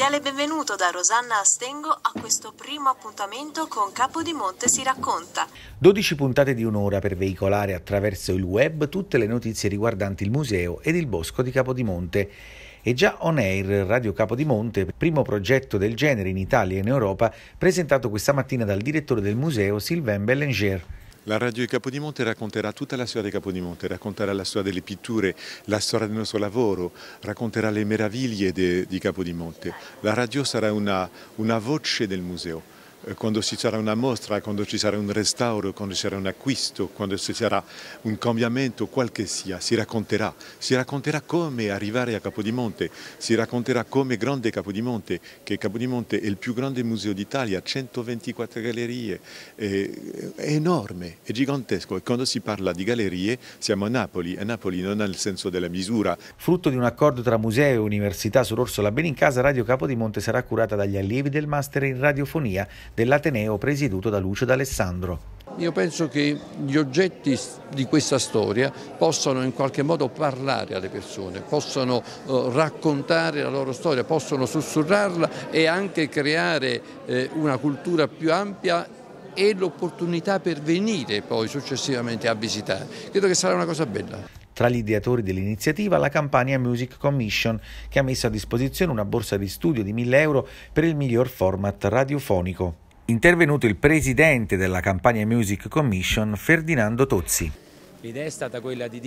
cordiale benvenuto da Rosanna Astengo a questo primo appuntamento con Capodimonte si racconta. 12 puntate di un'ora per veicolare attraverso il web tutte le notizie riguardanti il museo ed il bosco di Capodimonte. E già On Air Radio Capodimonte, primo progetto del genere in Italia e in Europa, presentato questa mattina dal direttore del museo Sylvain Bellinger. La radio di Capodimonte racconterà tutta la storia di Capodimonte, racconterà la storia delle pitture, la storia del nostro lavoro, racconterà le meraviglie de, di Capodimonte. La radio sarà una, una voce del museo. Eh, quando ci sarà una mostra, quando ci sarà un restauro, quando ci sarà un acquisto, quando ci sarà un cambiamento, qual che sia, si racconterà. Si racconterà come arrivare a Capodimonte, si racconterà come grande Capodimonte, che Capodimonte è il più grande museo d'Italia, 124 gallerie, è, enorme, è gigantesco e quando si parla di gallerie siamo a Napoli e Napoli non ha il senso della misura. Frutto di un accordo tra museo e università sull'Orso sull'Orsola Benincasa, Radio Capodimonte sarà curata dagli allievi del Master in Radiofonia dell'Ateneo presieduto da Lucio D'Alessandro. Io penso che gli oggetti di questa storia possano in qualche modo parlare alle persone, possono eh, raccontare la loro storia, possono sussurrarla e anche creare eh, una cultura più ampia e l'opportunità per venire poi successivamente a visitare. Credo che sarà una cosa bella. Tra gli ideatori dell'iniziativa la Campania Music Commission, che ha messo a disposizione una borsa di studio di 1000 euro per il miglior format radiofonico intervenuto il presidente della campagna Music Commission Ferdinando Tozzi. L'idea è stata quella di